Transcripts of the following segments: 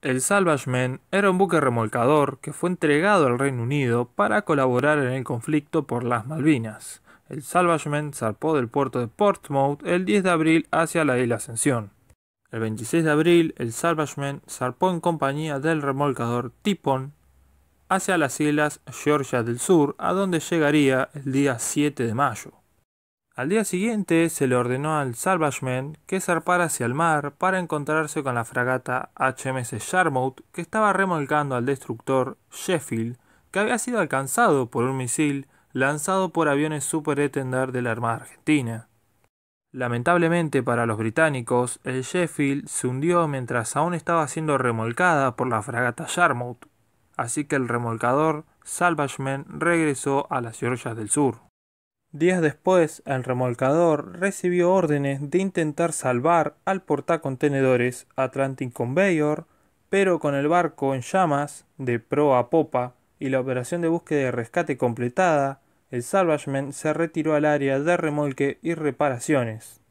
El Salvageman era un buque remolcador que fue entregado al Reino Unido para colaborar en el conflicto por las Malvinas. El Salvageman zarpó del puerto de Portsmouth el 10 de abril hacia la isla Ascensión. El 26 de abril, el Salvageman zarpó en compañía del remolcador Tipon hacia las islas Georgia del Sur, a donde llegaría el día 7 de mayo. Al día siguiente se le ordenó al Salvageman que zarpara hacia el mar para encontrarse con la fragata HMS Yarmouth que estaba remolcando al destructor Sheffield que había sido alcanzado por un misil lanzado por aviones Super Etendard de la Armada Argentina. Lamentablemente para los británicos, el Sheffield se hundió mientras aún estaba siendo remolcada por la fragata Yarmouth, así que el remolcador Salvageman regresó a las Georgias del Sur. Días después, el remolcador recibió órdenes de intentar salvar al portacontenedores Atlantic Conveyor, pero con el barco en llamas, de pro a popa, y la operación de búsqueda y rescate completada, el salvagement se retiró al área de remolque y reparaciones.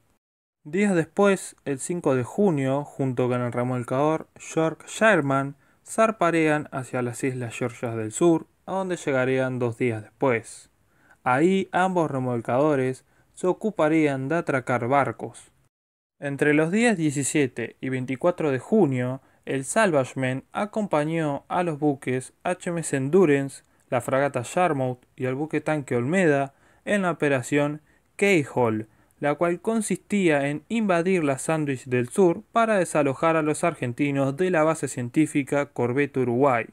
Días después, el 5 de junio, junto con el remolcador York Sherman, zarparían hacia las islas Georgias del Sur, a donde llegarían dos días después. Ahí ambos remolcadores se ocuparían de atracar barcos. Entre los días 17 y 24 de junio, el Salvageman acompañó a los buques HMS Endurance, la fragata Yarmouth y el buque tanque Olmeda en la operación Keyhole, la cual consistía en invadir la Sandwich del Sur para desalojar a los argentinos de la base científica Corbeta Uruguay.